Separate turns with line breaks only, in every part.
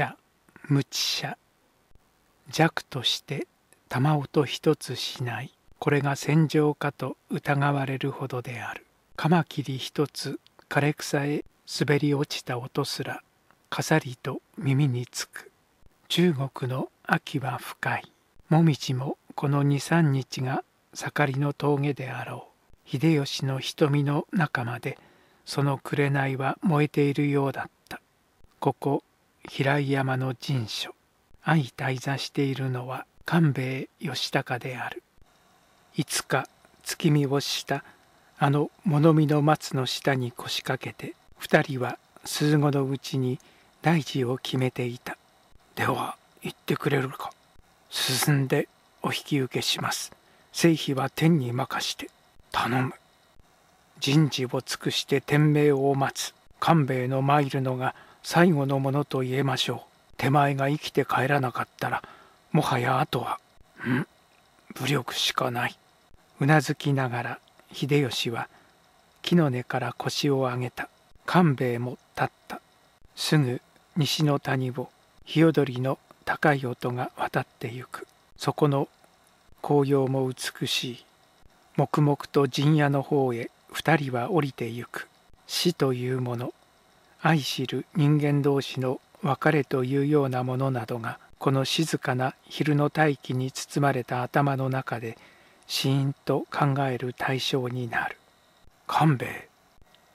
者無知者弱として玉音一つしないこれが戦場かと疑われるほどであるカマキリ一つ枯れ草へ滑り落ちた音すらかさりと耳につく中国の秋は深いもみじもこの23日が盛りの峠であろう秀吉の瞳の中までその紅は燃えているようだったここ平井山の神書相対座しているのは官兵衛義高であるいつか月見をしたあの物見の松の下に腰掛けて二人は鈴子のうちに大事を決めていたでは行ってくれるか進んでお引き受けします成否は天に任して頼む人事を尽くして天命を待つ官兵衛の参るのが最後のものと言えましょう手前が生きて帰らなかったらもはやあとはん武力しかないうなずきながら秀吉は木の根から腰を上げた官兵衛も立ったすぐ西の谷を日踊りの高い音が渡ってゆくそこの紅葉も美しい黙々と陣屋の方へ二人は降りてゆく死というもの愛知る人間同士の別れというようなものなどがこの静かな昼の大気に包まれた頭の中でシーンと考える対象になる官兵衛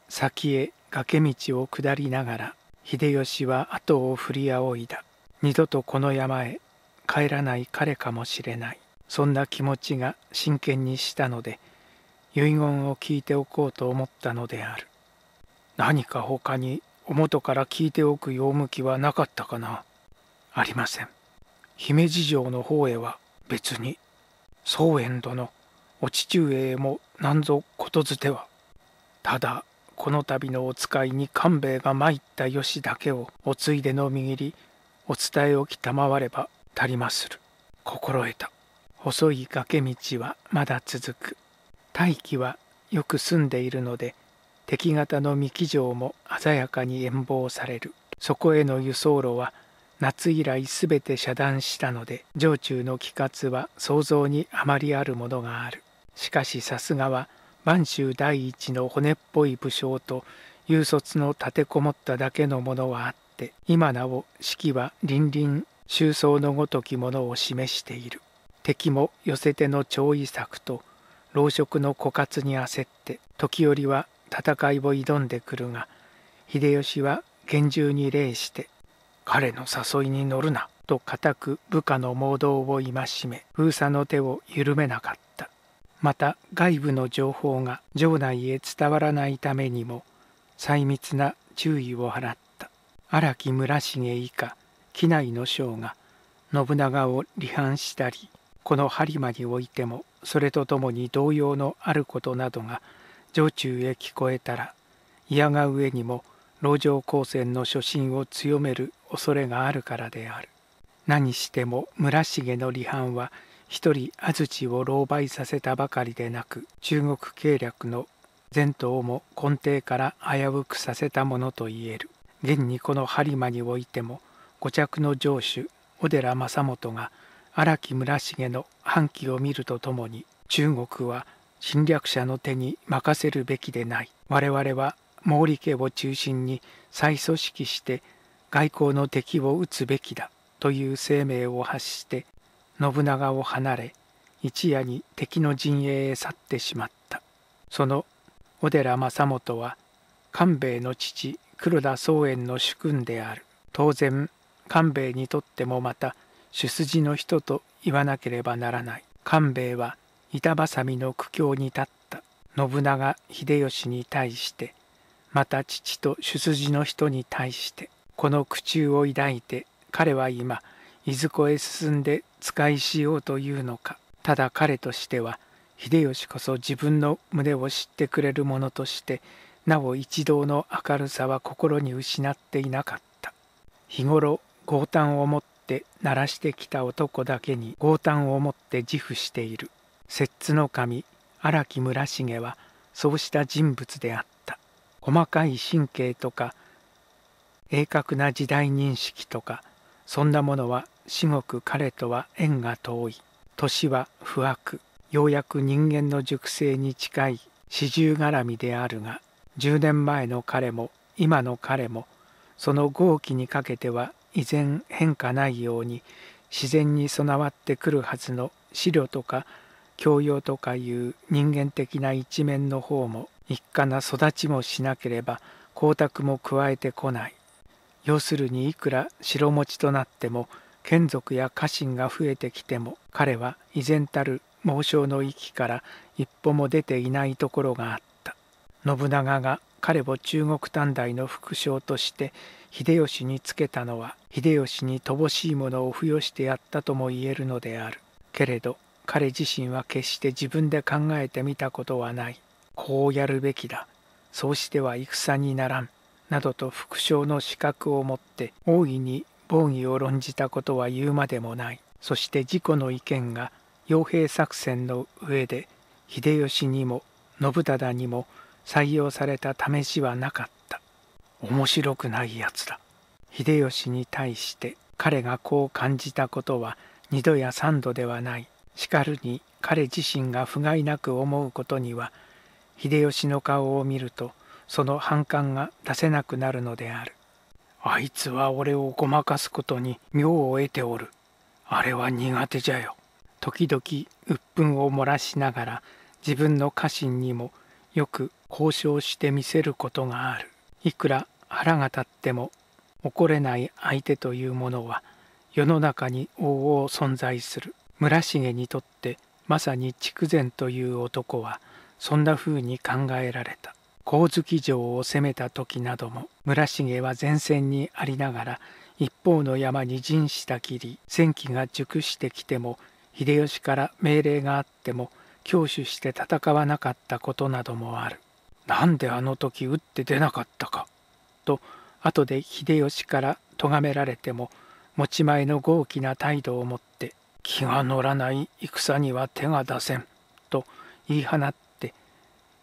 先へ崖道を下りながら秀吉は後を振り仰いだ二度とこの山へ帰らない彼かもしれないそんな気持ちが真剣にしたので遺言を聞いておこうと思ったのである何か他に元から聞いておく用向きはなかったかなありません姫路城の方へは別に宗円殿お父上へも何ぞことづてはただこの度のお使いに官兵衛が参ったよしだけをおついでの握りお伝えをきたまわれば足りまする心得た細い崖道はまだ続く大気はよく澄んでいるので敵方の幹城も鮮やかに遠望されるそこへの輸送路は夏以来全て遮断したので城中の帰活は想像にあまりあるものがあるしかしさすがは満州第一の骨っぽい武将と有卒の立てこもっただけのものはあって今なお四季は凛々収葬のごときものを示している敵も寄せての調位策と老職の枯渇に焦って時折は戦いを挑んでくるが秀吉は厳重に礼して「彼の誘いに乗るな」と固く部下の盲導を戒め封鎖の手を緩めなかったまた外部の情報が城内へ伝わらないためにも細密な注意を払った荒木村重以下機内の将が信長を離反したりこの播磨においてもそれとともに同様のあることなどが城中へ聞こえたら嫌が上にも籠城光線の初心を強める恐れがあるからである何しても村重の離反は一人安土を狼狽させたばかりでなく中国計略の前途も根底から危うくさせたものと言える現にこの播磨においても五着の城主小寺政元が荒木村重の反旗を見るとともに中国は侵略者の手に任せるべきでない我々は毛利家を中心に再組織して外交の敵を討つべきだという声明を発して信長を離れ一夜に敵の陣営へ去ってしまったその小寺政元は官兵衛の父黒田宗円の主君である当然官兵衛にとってもまた主筋の人と言わなければならない官兵衛は板挟みの苦境に立った信長秀吉に対してまた父と出自の人に対してこの苦衷を抱いて彼は今いずこへ進んで使いしようというのかただ彼としては秀吉こそ自分の胸を知ってくれる者としてなお一同の明るさは心に失っていなかった日頃強胆を持って鳴らしてきた男だけに強胆を持って自負している摂津の神荒木村重はそうした人物であった細かい神経とか鋭角な時代認識とかそんなものは至極彼とは縁が遠い年は不悪ようやく人間の熟成に近い四十絡みであるが10年前の彼も今の彼もその豪機にかけては依然変化ないように自然に備わってくるはずの思料とか教養とかいう人間的な一面の方も一家な育ちもしなければ光沢も加えてこない要するにいくら白持ちとなっても眷属や家臣が増えてきても彼は依然たる猛将の域から一歩も出ていないところがあった信長が彼を中国短大の副将として秀吉につけたのは秀吉に乏しいものを付与してやったとも言えるのであるけれど彼自身は決して自分で考えてみたことはない。こうやるべきだ。そうしては戦にならん。などと副将の資格を持って大いに防御を論じたことは言うまでもない。そして自己の意見が傭兵作戦の上で秀吉にも信忠にも採用された試しはなかった。面白くないやつだ。秀吉に対して彼がこう感じたことは二度や三度ではない。しかるに彼自身が不甲斐なく思うことには秀吉の顔を見るとその反感が出せなくなるのである。あいつは俺をごまかすことに妙を得ておる。あれは苦手じゃよ。時々鬱憤を漏らしながら自分の家臣にもよく交渉してみせることがある。いくら腹が立っても怒れない相手というものは世の中に往々存在する。村重にとってまさに筑前という男はそんな風に考えられた光月城を攻めた時なども村重は前線にありながら一方の山に陣したきり戦機が熟してきても秀吉から命令があっても教守して戦わなかったことなどもある。なんであの時打って出なかったか。と後で秀吉から咎められても持ち前の豪気な態度を持って気が乗らない戦には手が出せん」と言い放って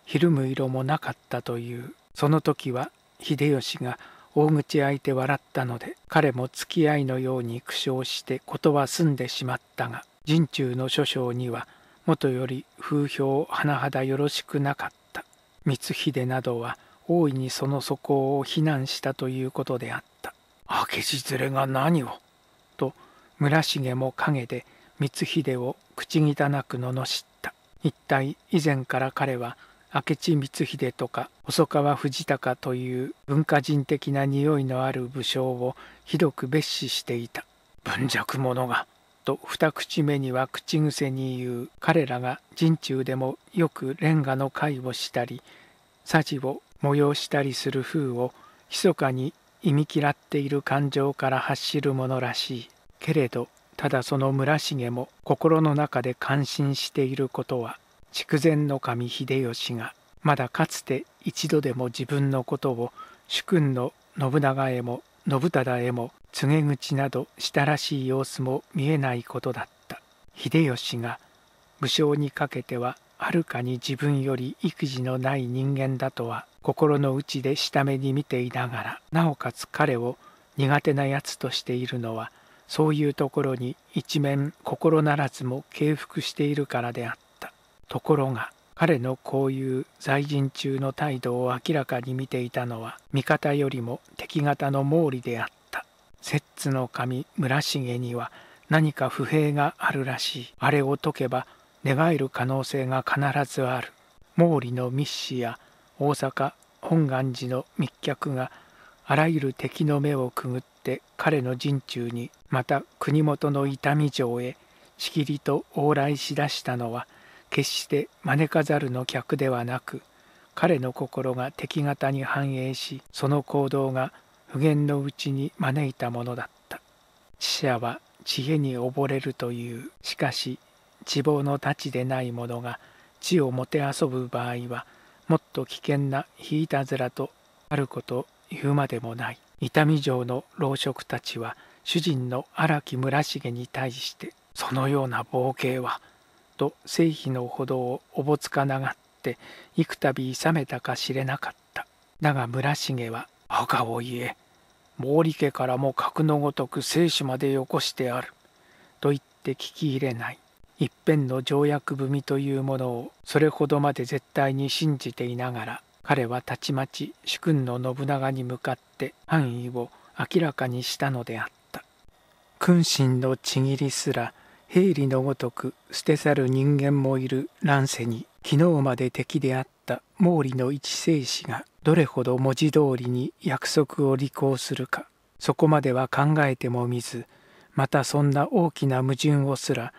ひるむ色もなかったというその時は秀吉が大口開いて笑ったので彼も付き合いのように苦笑して事は済んでしまったが陣中の諸将にはもとより風評甚だよろしくなかった光秀などは大いにその底を非難したということであった明智連れが何をと村重も陰で光秀を口汚く罵った一体以前から彼は明智光秀とか細川藤孝という文化人的な匂いのある武将をひどく蔑視していた文弱者がと二口目には口癖に言う彼らが陣中でもよくレンガの会をしたりサジを催したりする風を密かに忌み嫌っている感情から発するものらしいけれどただその村重も心の中で感心していることは筑前の神秀吉がまだかつて一度でも自分のことを主君の信長へも信忠へも告げ口などしたらしい様子も見えないことだった秀吉が武将にかけてははるかに自分より育児のない人間だとは心の内で下目に見ていながらなおかつ彼を苦手なやつとしているのはそういうところに一面心ならずも敬服しているからであったところが彼のこういう在人中の態度を明らかに見ていたのは味方よりも敵方の毛利であった摂津の神村重には何か不平があるらしいあれを解けば寝返る可能性が必ずある毛利の密使や大阪本願寺の密客があらゆる敵の目をくぐって彼の陣中にまた国元の伊丹城へしきりと往来しだしたのは決して招かざるの客ではなく彼の心が敵方に反映しその行動が不言のうちに招いたものだった死者は知恵に溺れるというしかし地望の太刀でない者が地をもてあそぶ場合はもっと危険なひいたずらとあること言うまでもない伊丹城の老職たちは主人の荒木村重に対して「そのような冒険は」と正否のほどをおぼつかながって幾度勇めたか知れなかっただが村重は「赤を言え毛利家からも格のごとく生死までよこしてある」と言って聞き入れない一辺の条約文というものをそれほどまで絶対に信じていながら彼はたちまち主君の信長に向かって範囲を明らかにしたのであった君臣のちぎりすら兵理のごとく捨て去る人間もいる乱世に昨日まで敵であった毛利の一世子がどれほど文字通りに約束を履行するかそこまでは考えても見ずまたそんな大きな矛盾をすら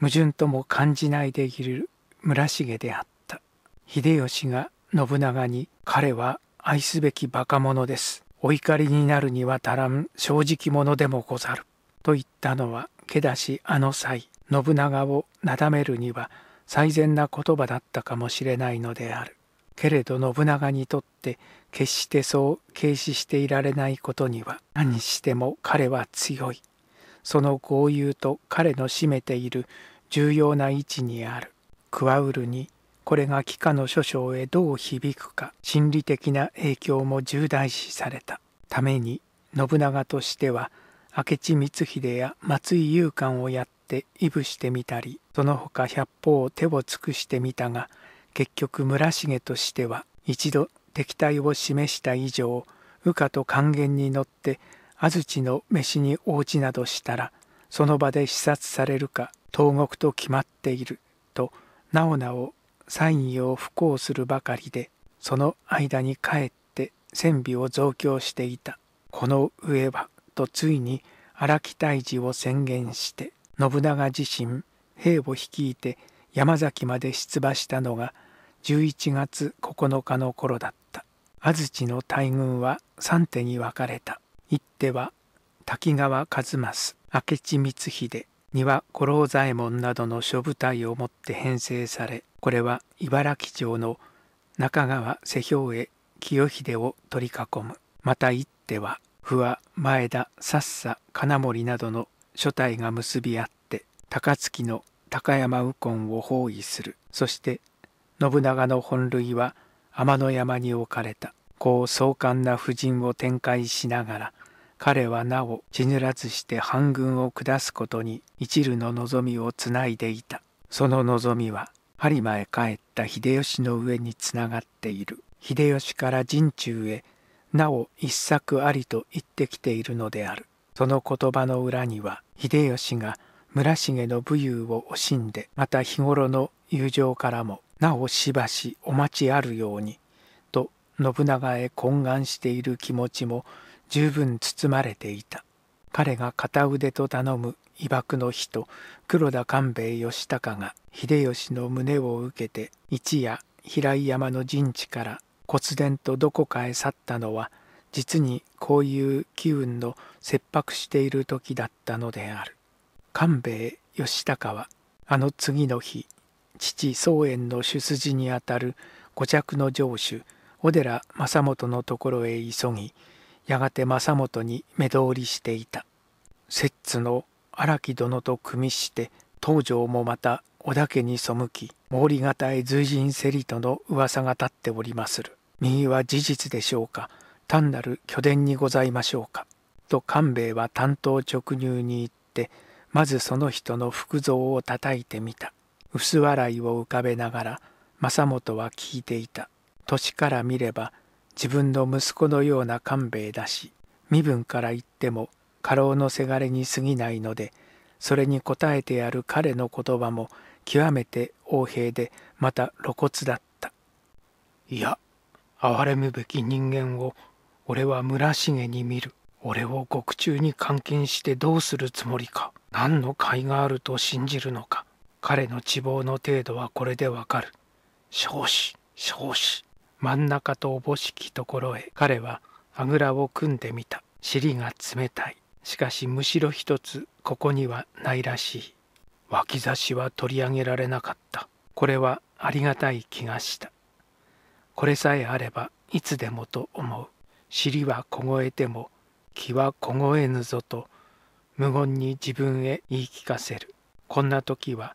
矛盾とも感じないでいる村重であった秀吉が信長に彼は愛すべきバカ者です。お怒りになるには足らん正直者でもござる。と言ったのはけだしあの際信長をなだめるには最善な言葉だったかもしれないのである。けれど信長にとって決してそう軽視していられないことには何しても彼は強い。その豪遊と彼の占めている重要な位置にある。クワウルにこれが幾何の諸将へどう響くか心理的な影響も重大視されたために信長としては明智光秀や松井勇敢をやっていぶしてみたりその他百方手を尽くしてみたが結局村重としては一度敵対を示した以上羽化と還元に乗って安土の飯に応じなどしたらその場で視察されるか投獄と決まっているとなおなお三位を不幸するばかりでその間に帰って戦備を増強していたこの上はとついに荒木退治を宣言して信長自身兵を率いて山崎まで出馬したのが11月9日の頃だった安土の大軍は3手に分かれた一手は滝川一正明智光秀丹羽五郎左衛門などの諸部隊をもって編成されこれは茨城城の中川瀬兵衛清秀を取り囲むまた一手は不破前田さっさ金森などの書体が結び合って高槻の高山右近を包囲するそして信長の本類は天の山に置かれたこう壮観な布陣を展開しながら彼はなお血ぬらずして反軍を下すことに一縷の望みをつないでいたその望みは播磨へ帰った秀吉の上につながっている秀吉から陣中へなお一作ありと言ってきているのであるその言葉の裏には秀吉が村重の武勇を惜しんでまた日頃の友情からもなおしばしお待ちあるようにと信長へ懇願している気持ちも十分包まれていた彼が片腕と頼む被爆の日と黒田官兵衛義高が秀吉の胸を受けて一夜平井山の陣地から忽然とどこかへ去ったのは実にこういう機運の切迫している時だったのである官兵衛義高はあの次の日父宗円の主筋にあたる五着の城主小寺政元のところへ急ぎやがて政元に目通りしていた摂津の荒木殿と組みして東条もまた織田家に背き毛利方へ随人せりとの噂が立っておりまする右は事実でしょうか単なる拠点にございましょうか」と官兵衛は単刀直入に行ってまずその人の服像を叩いてみた薄笑いを浮かべながら政元は聞いていた年から見れば自分の息子のような官兵衛だし身分から言っても過労のせがれに過ぎないのでそれに応えてやる彼の言葉も極めて横柄でまた露骨だったいや憐れむべき人間を俺は村重に見る俺を獄中に監禁してどうするつもりか何の甲斐があると信じるのか彼の希望の程度はこれでわかる少子少子真ん中とおぼしきところへ彼はあぐらを組んでみた尻が冷たいしかしむしろ一つここにはないらしい脇差しは取り上げられなかったこれはありがたい気がしたこれさえあればいつでもと思う尻は凍えても気は凍えぬぞと無言に自分へ言い聞かせるこんな時は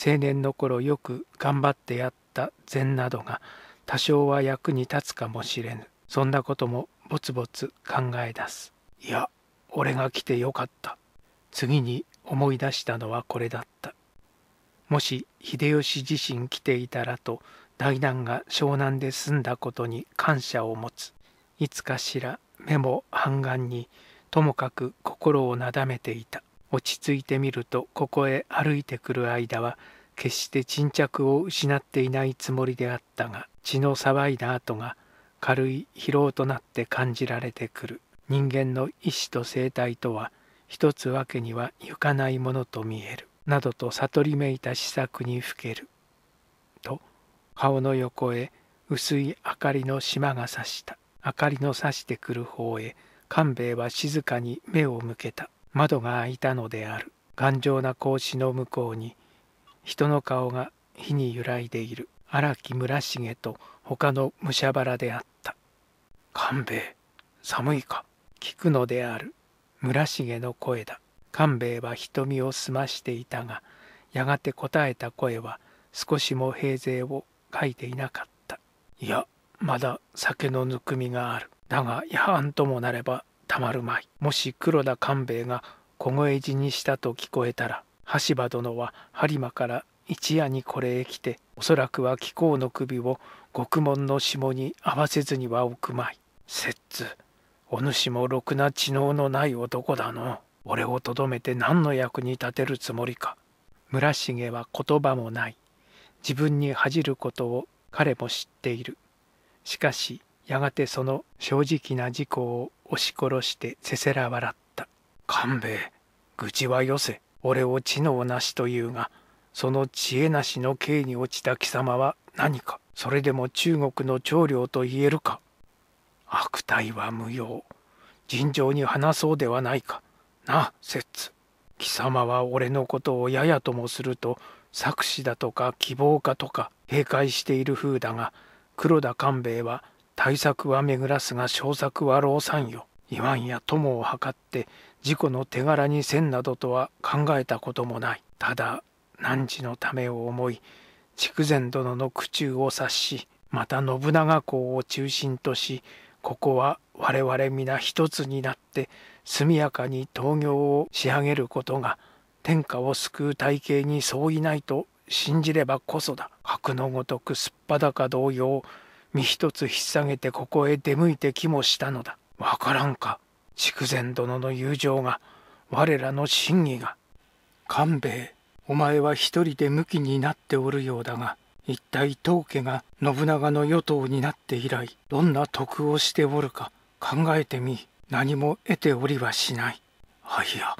青年の頃よく頑張ってやった禅などが多少は役に立つかもしれぬそんなこともぼつぼつ考え出すいや俺が来てよかった次に思い出したのはこれだったもし秀吉自身来ていたらと大難が湘南で済んだことに感謝を持ついつかしら目も半眼にともかく心をなだめていた落ち着いてみるとここへ歩いてくる間は決して沈着を失っていないつもりであったが血の騒いだ跡が軽い疲労となって感じられてくる人間の意志と生態とは一つわけにはゆかないものと見えるなどと悟りめいた施策にふけると顔の横へ薄い明かりの島が差した明かりの差してくる方へ官兵衛は静かに目を向けた窓が開いたのである頑丈な格子の向こうに人の顔が火に揺らいでいる荒木村重と他の武者腹であった勘兵衛寒いか聞くのである村重の声だ官兵衛は瞳を澄ましていたがやがて答えた声は少しも平勢を書いていなかったいやまだ酒のぬくみがあるだが夜んともなればたまるまいもし黒田官兵衛が小声死にしたと聞こえたら羽柴殿は播磨から一夜にこれへ来ておそらくは貴公の首を獄門の下に合わせずには置くまい摂津お主もろくな知能のない男だの。俺をとどめて何の役に立てるつもりか。村重は言葉もない。自分に恥じることを彼も知っている。しかし、やがてその正直な事故を押し殺してせせら笑った。勘兵衛、愚痴はよせ。俺を知能なしというが、その知恵なしの刑に落ちた貴様は何か。それでも中国の長領と言えるか。悪態は無用尋常に話そうではないかな摂津貴様は俺のことをややともすると作詞だとか希望家とか閉会している風だが黒田官兵衛は対策は巡らすが小作は老産よ言わんや友を図って事故の手柄にせんなどとは考えたこともないただ汝のためを思い筑前殿の苦中を察しまた信長公を中心としここは我々皆一つになって速やかに闘業を仕上げることが天下を救う体系に相違ないと信じればこそだ格のごとくすっぱだか同様身一つ引っ提げてここへ出向いてきもしたのだわからんか筑前殿の友情が我らの真偽が勘兵衛お前は一人で向きになっておるようだが一体当家が信長の与党になって以来どんな得をしておるか考えてみ何も得ておりはしないあいや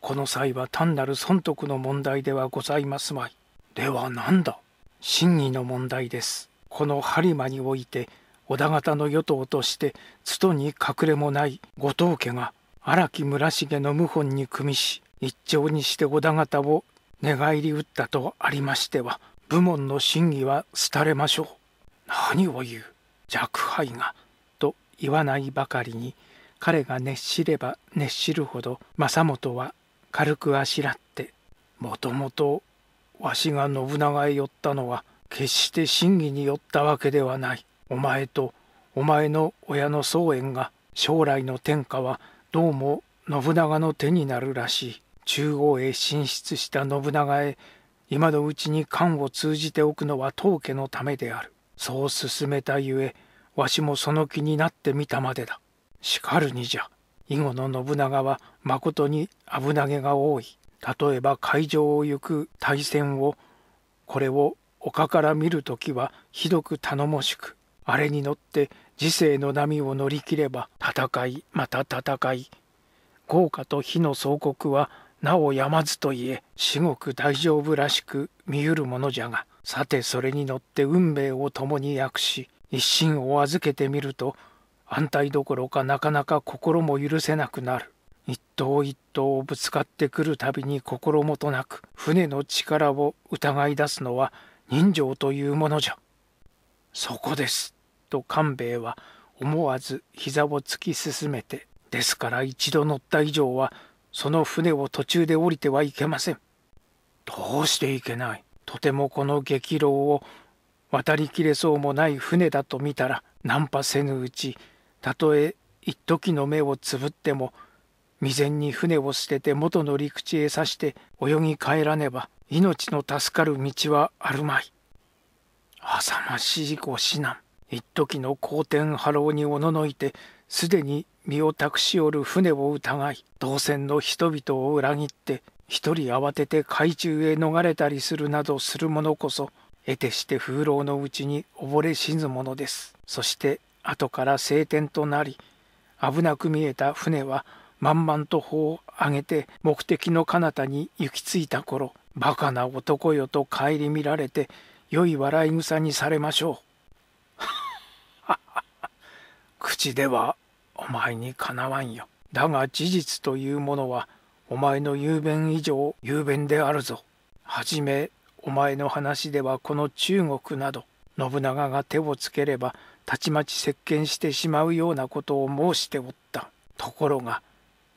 この際は単なる損得の問題ではございますまいでは何だ真偽の問題ですこの播磨において織田方の与党としてつとに隠れもない後藤家が荒木村重の謀反に組みし一朝にして織田方を寝返り打ったとありましては部門の審議は廃れましょう何を言う若輩がと言わないばかりに彼が熱しれば熱しるほど政元は軽くあしらってもともとわしが信長へ寄ったのは決して真偽に寄ったわけではないお前とお前の親の宗円が将来の天下はどうも信長の手になるらしい中央へ進出した信長へ今のうちに官を通じておくのは当家のためである。そう進めたゆえ、わしもその気になってみたまでだ。しかるにじゃ、以後の信長はまことに危なげが多い。例えば海上を行く大戦を、これを丘から見る時はひどく頼もしく、あれに乗って時世の波を乗り切れば戦いまた戦い、豪華と火の総国はなおやまずといえ至極大丈夫らしく見ゆるものじゃがさてそれに乗って運命を共に訳し一心を預けてみると安泰どころかなかなか心も許せなくなる一頭一頭ぶつかってくるたびに心もとなく船の力を疑い出すのは人情というものじゃそこですと官兵衛は思わず膝を突き進めてですから一度乗った以上はその船を途中で降りてはいけません。どうしていけないとてもこの激浪を渡りきれそうもない船だと見たらナンパせぬうちたとえ一時の目をつぶっても未然に船を捨てて元の陸地へさして泳ぎ帰らねば命の助かる道はあるまい。あさましいご指南一時の好天波浪におののいてすでに身を託しおる船を疑い同船の人々を裏切って一人慌てて海中へ逃れたりするなどする者こそ得てして風浪のうちに溺れ死ぬものですそして後から晴天となり危なく見えた船は満々と帆を上げて目的の彼方に行き着いた頃バカな男よと顧みられて良い笑い草にされましょう 口ではお前にかなわんよ。だが事実というものはお前の雄弁以上雄弁であるぞ。はじめお前の話ではこの中国など信長が手をつければたちまち接見してしまうようなことを申しておった。ところが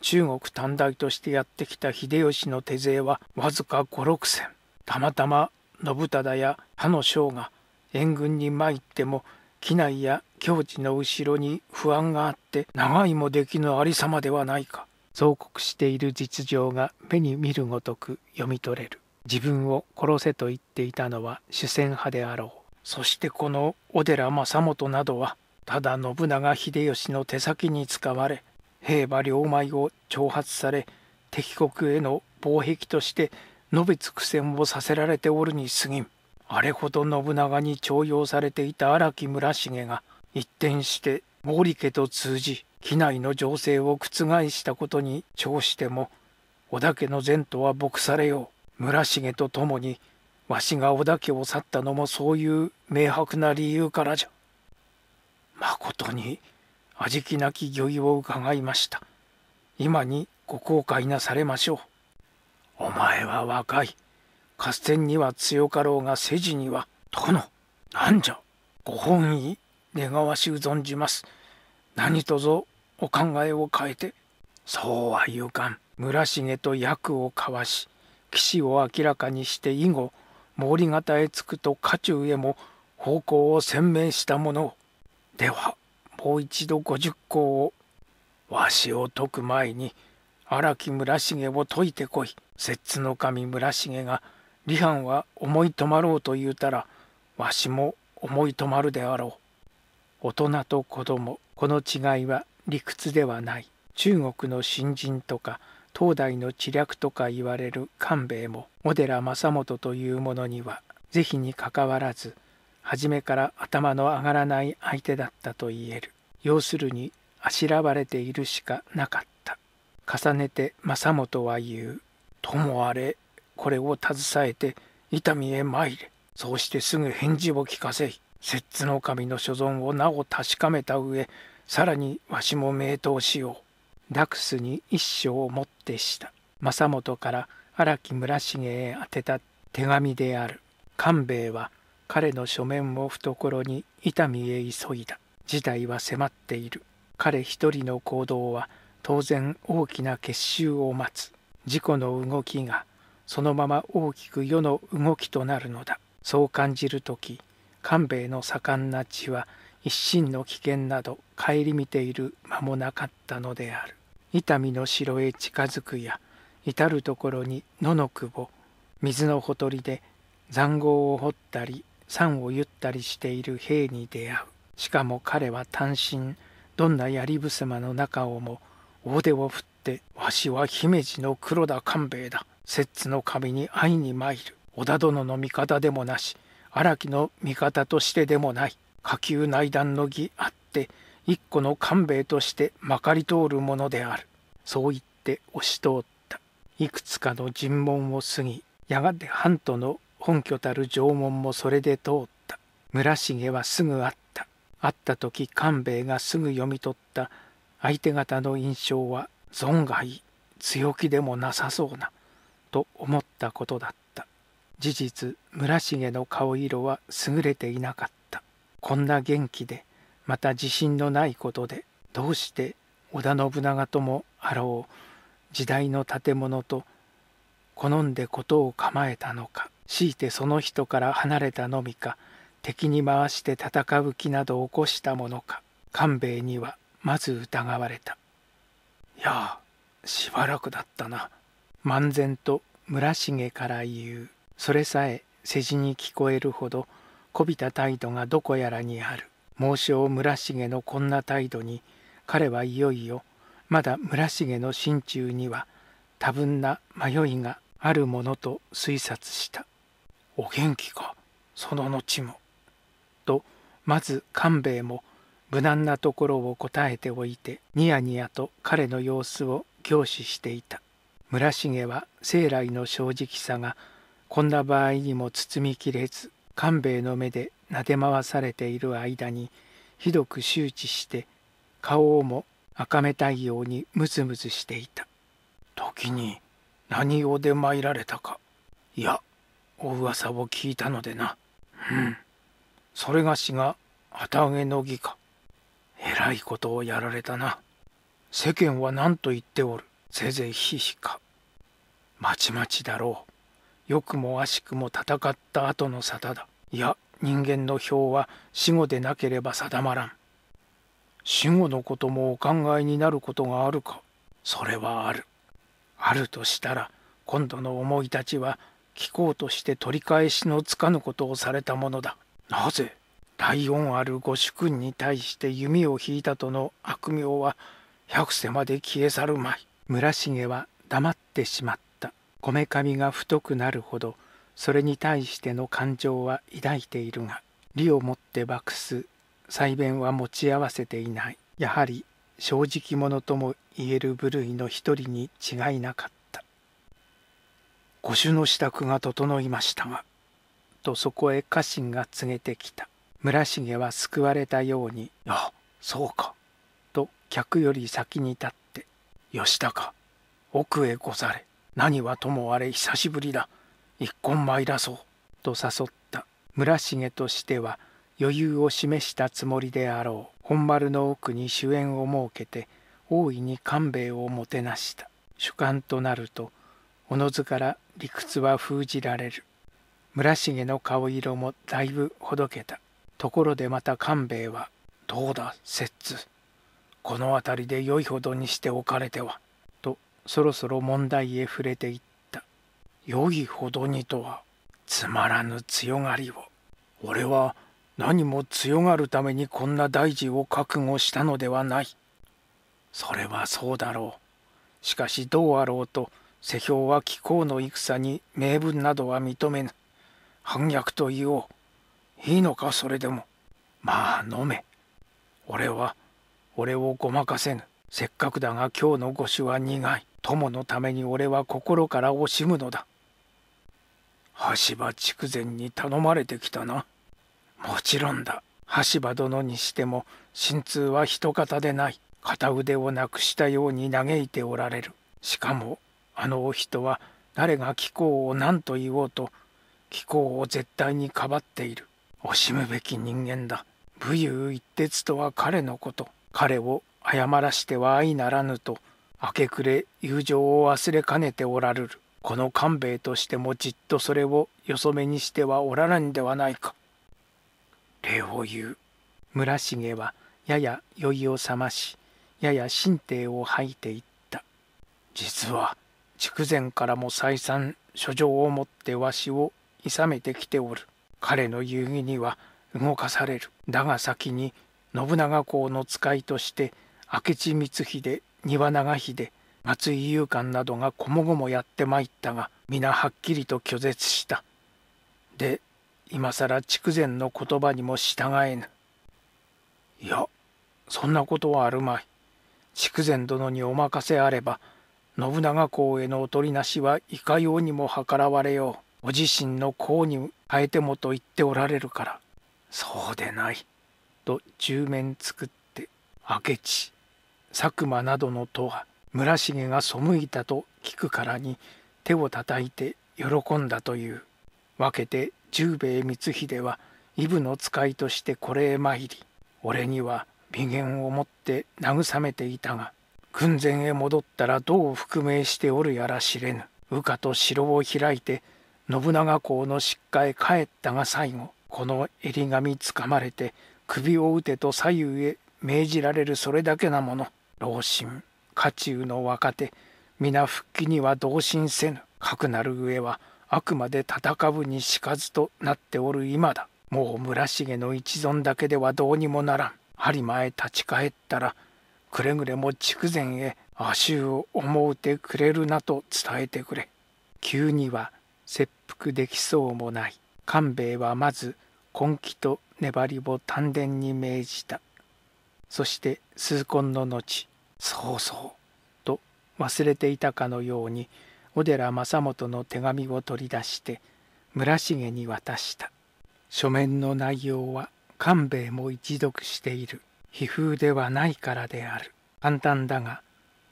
中国短大としてやってきた秀吉の手勢はわずか5 6千たまたま信忠や他の将が援軍に参っても機内や境地の後ろに不安があって長いもできぬありさまではないか増国している実情が目に見るごとく読み取れる自分を殺せと言っていたのは主戦派であろうそしてこの小寺政元などはただ信長秀吉の手先に使われ兵馬両米を挑発され敵国への防壁として述べつくせんをさせられておるに過ぎんあれほど信長に重用されていた荒木村重が一転して毛利家と通じ機内の情勢を覆したことに称しても織田家の前途は僕されよう村重と共にわしが織田家を去ったのもそういう明白な理由からじゃ。まことに味気なき御意を伺いました。今にご後悔なされましょう。お前は若い。合戦には強かろうが世事には殿なんじゃご本意願わしゅう存じます何とぞお考えを変えてそうはゆかん村重と役を交わし騎士を明らかにして以後毛利方へ着くと家中へも方向を鮮明したものをではもう一度五十項をわしを解く前に荒木村重を解いてこい摂津の神村重が「ハンは思い止まろうと言うたらわしも思い止まるであろう。大人と子供この違いは理屈ではない。中国の新人とか東大の知略とか言われる官兵衛も小寺正元というものには是非にかかわらず初めから頭の上がらない相手だったと言える要するにあしらわれているしかなかった重ねて政元は言う「ともあれこれを携えて伊丹へ参れそうしてすぐ返事を聞かせい摂津の神の所存をなお確かめた上さらにわしも名刀しようダクスに一生をもってした政元から荒木村重へ宛てた手紙である官兵衛は彼の書面を懐に伊丹へ急いだ事態は迫っている彼一人の行動は当然大きな結集を待つ事故の動きがそのまま大きく世の動きとなるのだそう感じる時官兵衛の盛んな血は一心の危険など顧みている間もなかったのである伊丹の城へ近づくや至る所に野の久保水のほとりで塹壕を掘ったり山をゆったりしている兵に出会うしかも彼は単身どんな槍伏せまの中をも大手を振って「わしは姫路の黒田官兵衛だ摂津の神に会いに参る織田殿の味方でもなし荒木の味方としてでもない下級内断の儀あって一個の官兵衛としてまかり通るものであるそう言って押し通ったいくつかの尋問を過ぎやがて半島の本拠たる城門もそれで通った村重はすぐ会った会った時官兵衛がすぐ読み取った相手方の印象は存外強気でもなさそうなと思ったことだった事実村重の顔色は優れていなかったこんな元気でまた自信のないことでどうして織田信長ともあろう時代の建物と好んで事を構えたのか強いてその人から離れたのみか敵に回して戦う気など起こしたものか官兵衛にはまず疑われたいやしばらくだったな漫然と村重から言うそれさえ世辞に聞こえるほどこびた態度がどこやらにある猛将村重のこんな態度に彼はいよいよまだ村重の心中には多分な迷いがあるものと推察した「お元気かその後も」とまず官兵衛も無難なところを答えておいてニヤニヤと彼の様子を凝視していた村重は生来の正直さがこんな場合にも包みきれず官兵衛の目で撫で回されている間にひどく周知して顔をも赤めたいようにムズムズしていた時に何を出参られたかいやお噂を聞いたのでなうんそれがしが旗揚げの儀かえらいことをやられたな世間は何と言っておるせぜひひかまちまちだろうよくも悪しくも戦った後の沙汰だいや人間の票は死後でなければ定まらん死後のこともお考えになることがあるかそれはあるあるとしたら今度の思い立ちは聞こうとして取り返しのつかぬことをされたものだなぜ大恩ある御主君に対して弓を引いたとの悪名は百世まで消え去るまい村重は黙ってしまったこめかみが太くなるほどそれに対しての感情は抱いているが利をもって爆す再弁は持ち合わせていないやはり正直者とも言える部類の一人に違いなかった御酒の支度が整いましたがとそこへ家臣が告げてきた村重は救われたように「あそうか」と客より先に立った吉高奥へござれ何はともあれ久しぶりだ一献参らそう」と誘った村重としては余裕を示したつもりであろう本丸の奥に主演を設けて大いに官兵衛をもてなした主観となるとおのずから理屈は封じられる村重の顔色もだいぶほどけたところでまた官兵衛は「どうだ摂津この辺りでよいほどにしておかれては」とそろそろ問題へ触れていった「よいほどに」とはつまらぬ強がりを俺は何も強がるためにこんな大事を覚悟したのではないそれはそうだろうしかしどうあろうと世評は気候の戦に名分などは認めぬ反逆と言おういいのかそれでもまあ飲め俺は俺をごまかせぬ。せっかくだが今日の御主は苦い。友のために俺は心から惜しむのだ。橋場筑前に頼まれてきたな。もちろんだ。橋場殿にしても心痛は一方でない。片腕をなくしたように嘆いておられる。しかもあのお人は誰が貴公を何と言おうと貴公を絶対にかばっている。惜しむべき人間だ。武勇一徹とは彼のこと。彼を謝らしては相ならぬと明け暮れ友情を忘れかねておられるこの官兵衛としてもじっとそれをよそめにしてはおらなんではないか礼を言う村重はやや酔いを覚ましやや神帝を吐いていった実は筑前からも再三書状を持ってわしをいさめてきておる彼の遊戯には動かされるだが先に信長公の使いとして明智光秀丹羽長秀松井勇敢などがこもごもやって参ったが皆はっきりと拒絶したで今更筑前の言葉にも従えぬいやそんなことはあるまい筑前殿にお任せあれば信長公へのお取りなしはいかようにも計らわれようご自身の功に変えてもと言っておられるからそうでないと十面作って明智佐久間などのとは村重が背いたと聞くからに手をたたいて喜んだというわけで十兵衛光秀はイブの使いとしてこれへ参り俺には微言を持って慰めていたが軍前へ戻ったらどう覆命しておるやら知れぬ羽化と城を開いて信長公の失火へ帰ったが最後この襟紙つかまれて首を打てと左右へ命じられるそれだけなもの老臣家中の若手皆復帰には同心せぬかくなる上はあくまで戦うにしかずとなっておる今だもう村重の一存だけではどうにもならん播磨へ立ち返ったらくれぐれも筑前へ足を思うてくれるなと伝えてくれ急には切腹できそうもない官兵衛はまず根気と粘りを丹田に命じたそして数恨の後そうそうと忘れていたかのように小寺正元の手紙を取り出して村重に渡した書面の内容は官兵衛も一読している悲風ではないからである簡単だが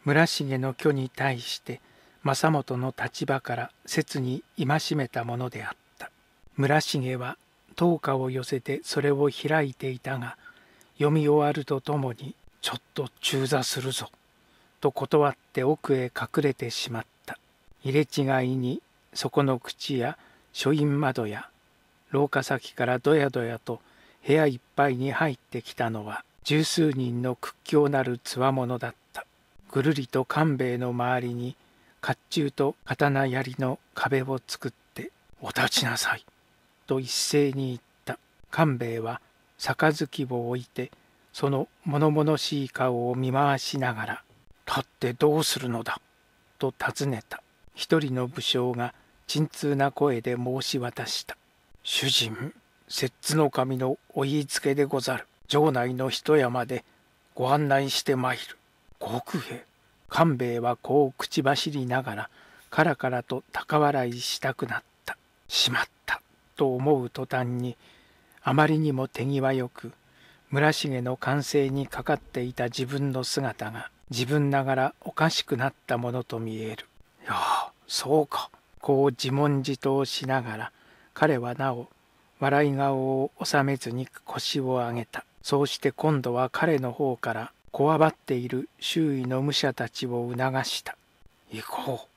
村重の虚に対して政元の立場から切に戒めたものであった村重は灯火を寄せてそれを開いていたが読み終わるとともに「ちょっと中座するぞ」と断って奥へ隠れてしまった入れ違いにそこの口や書院窓や廊下先からどやどやと部屋いっぱいに入ってきたのは十数人の屈強なるつわものだったぐるりと官兵衛の周りに甲冑と刀槍の壁を作って「お立ちなさい」と一斉に言った。官兵衛は杯を置いて、その物々しい顔を見回しながら、立ってどうするのだ、と尋ねた。一人の武将が鎮痛な声で申し渡した。主人、摂津の神のお言いつけでござる。城内の一山でご案内してまいる。極兵。官兵衛はこう口走りながら、カラカラと高笑いしたくなった。しまった。と思う途端にあまりにも手際よく村重の完成にかかっていた自分の姿が自分ながらおかしくなったものと見える。いやそうか。こう自問自答しながら彼はなお笑い顔を収めずに腰を上げた。そうして今度は彼の方からこわばっている周囲の武者たちを促した。行こ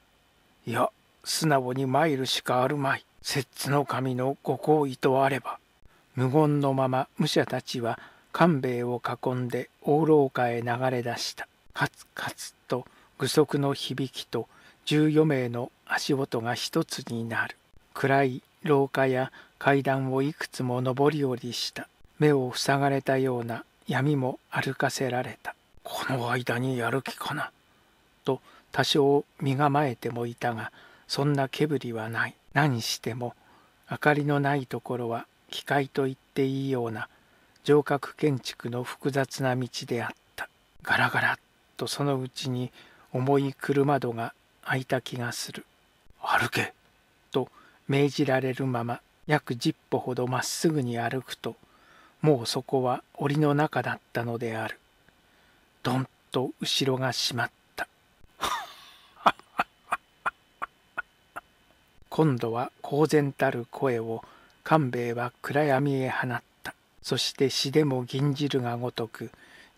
う。いや、素直に参るしかあるまい。摂の神のご好意とあれば無言のまま武者たちは官兵衛を囲んで大廊下へ流れ出したカツカツと具足の響きと14名の足音が一つになる暗い廊下や階段をいくつも上り下りした目を塞がれたような闇も歩かせられたこの間にやる気かなと多少身構えてもいたがそんな煙はない何しても明かりのないところは機械と言っていいような城郭建築の複雑な道であったガラガラとそのうちに重い車戸が開いた気がする歩けと命じられるまま約10歩ほどまっすぐに歩くともうそこは檻の中だったのであるどんと後ろが閉まった 今度は公然たる声を官兵衛は暗闇へ放ったそして死でも銀るがごとく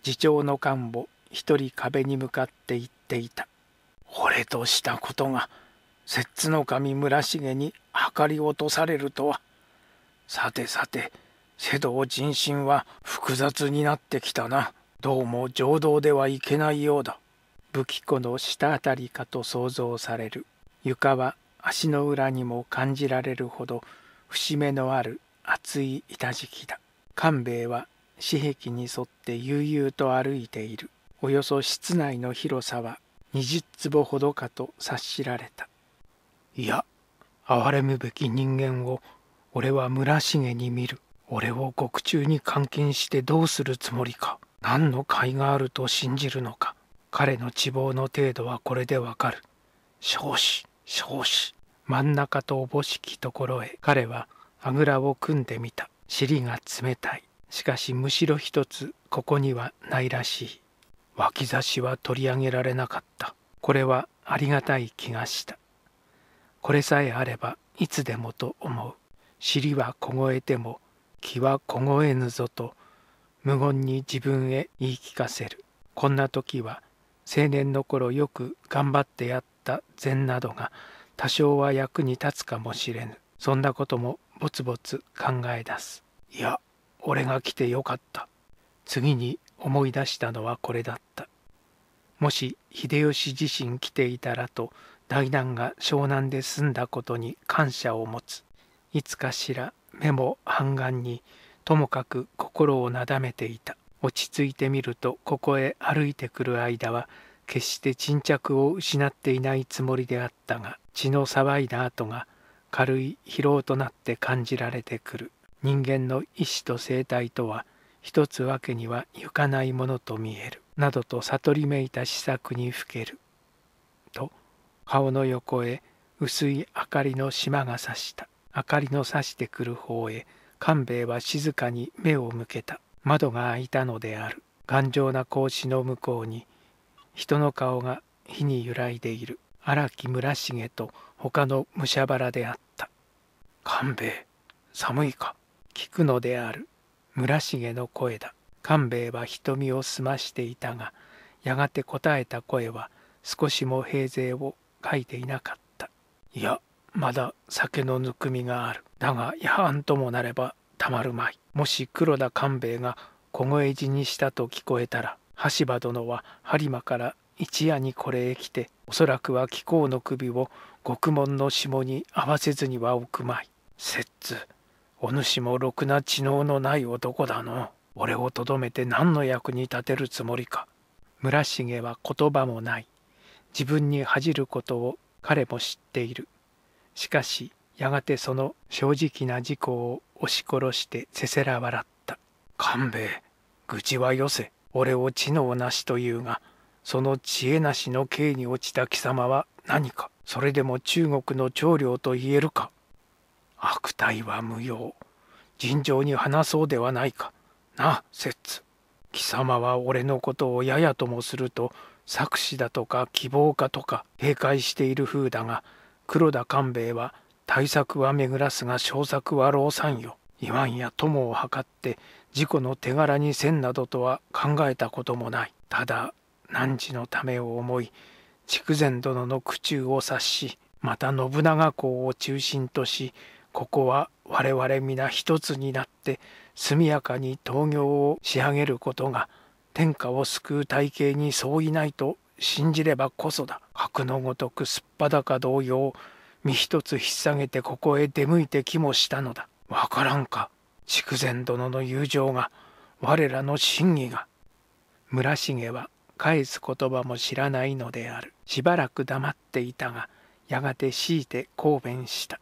次長の官を一人壁に向かって言っていた俺としたことが摂津の神村重に計り落とされるとはさてさて瀬戸人心は複雑になってきたなどうも浄土ではいけないようだ武器庫の下辺りかと想像される床は足の裏にも感じられるほど節目のある熱い板敷きだ官兵衛は四壁に沿って悠々と歩いているおよそ室内の広さは20坪ほどかと察しられたいや憐れむべき人間を俺は村重に見る俺を獄中に監禁してどうするつもりか何の甲斐があると信じるのか彼の希望の程度はこれでわかる少子少子真ん中とおぼしきところへ彼はあぐらを組んでみた尻が冷たいしかしむしろ一つここにはないらしい脇差しは取り上げられなかったこれはありがたい気がしたこれさえあればいつでもと思う尻は凍えても気は凍えぬぞと無言に自分へ言い聞かせるこんな時は青年の頃よく頑張ってやった禅などが多少は役に立つかもしれぬそんなこともぼつぼつ考え出すいや俺が来てよかった次に思い出したのはこれだったもし秀吉自身来ていたらと大難が湘南で済んだことに感謝を持ついつかしら目も半眼にともかく心をなだめていた落ち着いてみるとここへ歩いてくる間は決して沈着を失っていないつもりであったが血の騒いだ跡が軽い疲労となって感じられてくる人間の意志と生態とは一つわけにはいかないものと見えるなどと悟りめいた思索にふけると顔の横へ薄い明かりの島が差した明かりの差してくる方へ官兵衛は静かに目を向けた窓が開いたのである頑丈な格子の向こうに人の顔が火に揺らいでいる荒木村重と他の武者腹であった勘兵衛寒いか聞くのである村重の声だ勘兵衛は瞳を澄ましていたがやがて答えた声は少しも平勢を書いていなかったいやまだ酒のぬくみがあるだが夜半ともなればたまるまいもし黒田勘兵衛が小声死にしたと聞こえたら羽柴殿は播磨から一夜にこれへ来ておそらくは貴公の首を獄門の下に合わせずには置くまい。摂津お主もろくな知能のない男だの。俺をとどめて何の役に立てるつもりか。村重は言葉もない。自分に恥じることを彼も知っている。しかしやがてその正直な事故を押し殺してせせら笑った。勘兵衛愚痴はよせ。俺を知能なしというがその知恵なしの刑に落ちた貴様は何かそれでも中国の長領と言えるか悪態は無用尋常に話そうではないかなあ摂津貴様は俺のことをややともすると作詞だとか希望家とか警戒している風だが黒田官兵衛は対策は巡らすが小作は老三よ言わんや友を図って事故の手柄にせんなどとは考えたこともないただ汝のためを思い筑前殿の苦中を察しまた信長公を中心としここは我々皆一つになって速やかに闘業を仕上げることが天下を救う体系に相違ないと信じればこそだ格のごとくすっぱだか同様身一つ引っ提げてここへ出向いてきもしたのだわからんか筑前殿の友情が我らの真偽が村重は返す言葉も知らないのであるしばらく黙っていたがやがて強いて抗弁した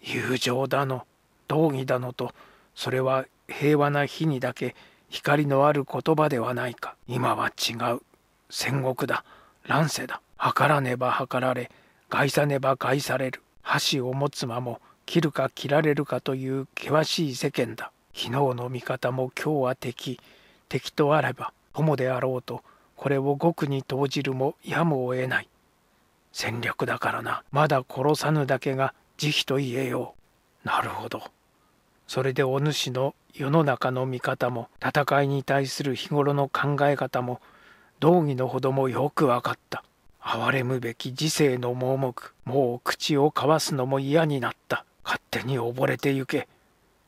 友情だの道義だのとそれは平和な日にだけ光のある言葉ではないか今は違う戦国だ乱世だ計らねば計られ害さねば害される箸を持つ間も切るか切られるかという険しい世間だ昨日の味方も今日は敵敵とあれば友であろうとこれを極に投じるもやむを得ない戦略だからなまだ殺さぬだけが慈悲と言えようなるほどそれでお主の世の中の見方も戦いに対する日頃の考え方も道義のほどもよく分かった憐れむべき時世の盲目もう口を交わすのも嫌になった勝手に溺れてゆけ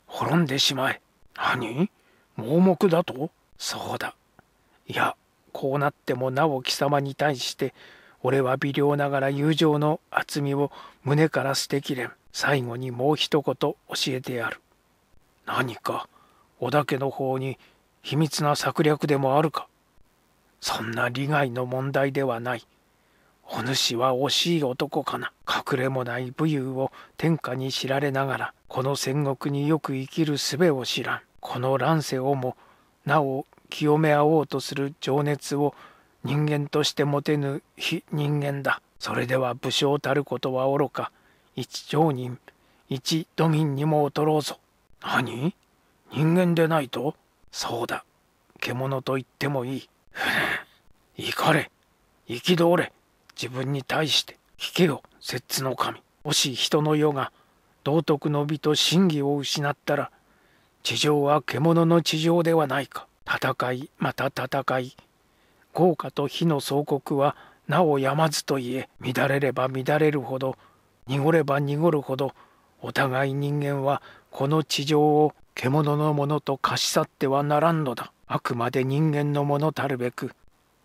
滅んでしまえ何盲目だとそうだいやこうなってもなお貴様に対して俺は微量ながら友情の厚みを胸から捨てきれん最後にもう一言教えてやる何か織田家の方に秘密な策略でもあるかそんな利害の問題ではないお主は惜しい男かな。隠れもない武勇を天下に知られながら、この戦国によく生きる術を知らん。この乱世をも、なお清め合おうとする情熱を人間として持てぬ非人間だ。それでは武将たることはおろか、一町人、一土民にも劣ろうぞ。何人間でないとそうだ。獣と言ってもいい。行かれ。憤れ。自分に対して聞けよ摂津の神もし人の世が道徳の美と真偽を失ったら地上は獣の地上ではないか戦いまた戦い豪華と火の総国はなおやまずといえ乱れれば乱れるほど濁れば濁るほどお互い人間はこの地上を獣のものと貸し去ってはならんのだあくまで人間のものたるべく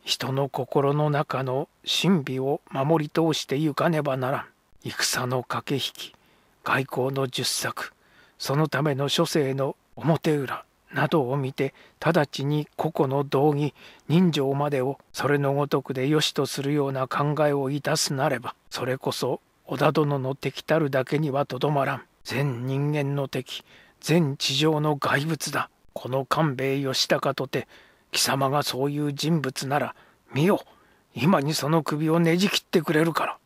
人の心の中の神秘を守り通してゆかねばならん戦の駆け引き外交の十策そのための諸政の表裏などを見て直ちに個々の道義人情までをそれのごとくでよしとするような考えをいたすなればそれこそ織田殿の敵たるだけにはとどまらん全人間の敵全地上の怪物だこの官兵衛義高とて貴様がそういう人物なら見よ今にその首をねじ切ってくれるから」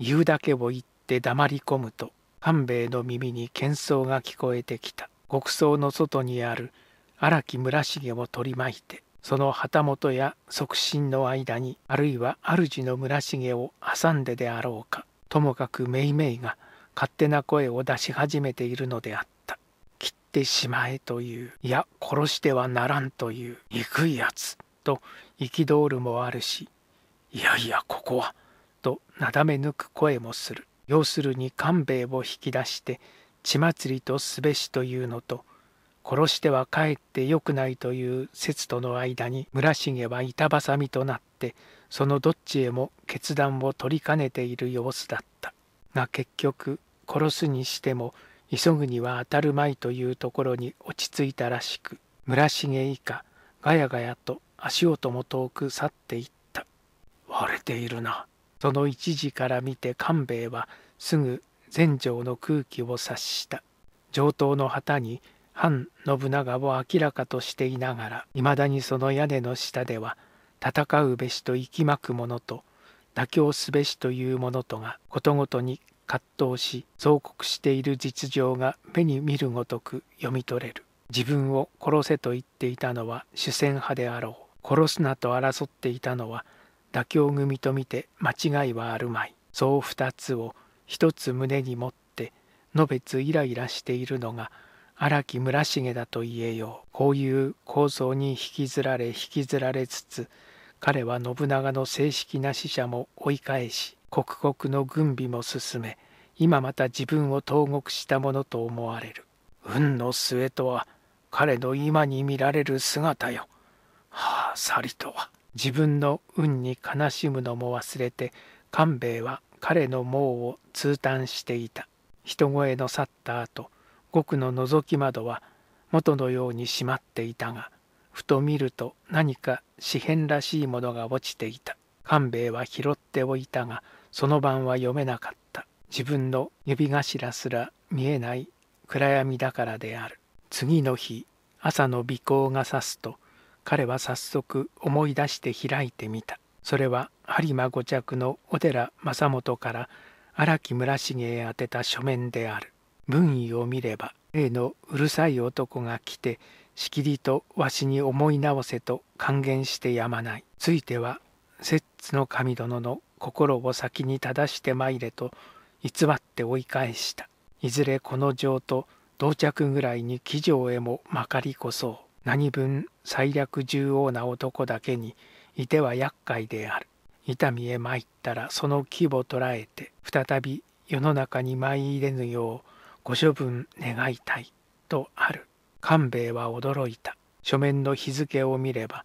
言うだけを言って黙り込むと官兵衛の耳に喧騒が聞こえてきた極葬の外にある荒木村重を取り巻いてその旗本や側身の間にあるいは主の村重を挟んでであろうかともかくめいめいが勝手な声を出し始めているのであった。ってしまえといういや殺してはならんという憎いやつと憤るもあるしいやいやここはとなだめ抜く声もする要するに官兵衛を引き出して血祭りとすべしというのと殺してはかえってよくないという説との間に村重は板挟みとなってそのどっちへも決断を取りかねている様子だったが結局殺すにしても急ぐには当たるまいというところに落ち着いたらしく村重以下ガヤガヤと足音も遠く去っていった割れているなその一時から見て官兵衛はすぐ全城の空気を察した上等の旗に反信長を明らかとしていながらいまだにその屋根の下では戦うべしと息巻くものと妥協すべしというものとがことごとに葛藤し増国している実情が目に見るごとく読み取れる自分を殺せと言っていたのは主戦派であろう殺すなと争っていたのは妥協組と見て間違いはあるまいそう二つを一つ胸に持ってのべつイライラしているのが荒木村重だと言えようこういう構造に引きずられ引きずられつつ彼は信長の正式な使者も追い返し刻々の軍備も進め今また自分を投獄したものと思われる運の末とは彼の今に見られる姿よはあさりとは自分の運に悲しむのも忘れて官兵衛は彼の猛を痛嘆していた人声の去った後獄の覗き窓は元のように閉まっていたがふと見ると何か紙片らしいものが落ちていた官兵衛は拾っておいたがその晩は読めなかった自分の指頭すら見えない暗闇だからである次の日朝の尾行がさすと彼は早速思い出して開いてみたそれは播磨五着の小寺正元から荒木村重へ宛てた書面である文意を見れば例のうるさい男が来てしきりとわしに思い直せと還元してやまないついては摂津の神殿の心を先に正して参れと偽って追い返したいずれこの情と到着ぐらいに騎乗へもまかりこそう何分最略重王な男だけにいては厄介である伊丹へ参ったらその規模捉えて再び世の中に舞い入れぬようご処分願いたいとある官兵衛は驚いた書面の日付を見れば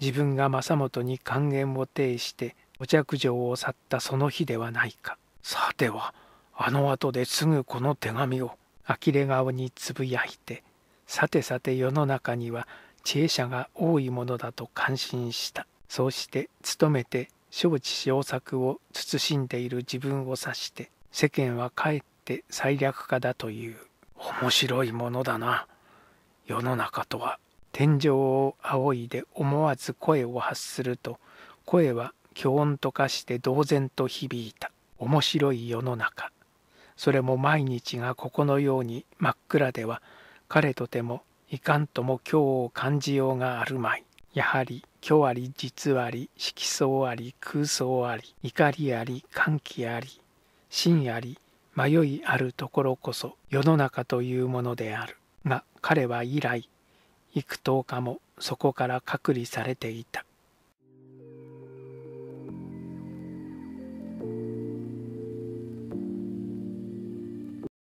自分が政元に還元を呈してお寂状を去ったその日ではないか。さては、あの後ですぐこの手紙を、呆れ顔につぶやいて、さてさて世の中には知恵者が多いものだと感心した。そうして努めて招致小作を慎んでいる自分を指して世間はかえって最略家だという面白いものだな世の中とは天井を仰いで思わず声を発すると声は強音と化して同然と響いた面白い世の中それも毎日がここのように真っ暗では彼とてもいかんとも今日を感じようがあるまいやはり虚あり実あり色相あり空想あり怒りあり歓喜あり真あり迷いあるところこそ世の中というものであるが彼は以来幾十かもそこから隔離されていた。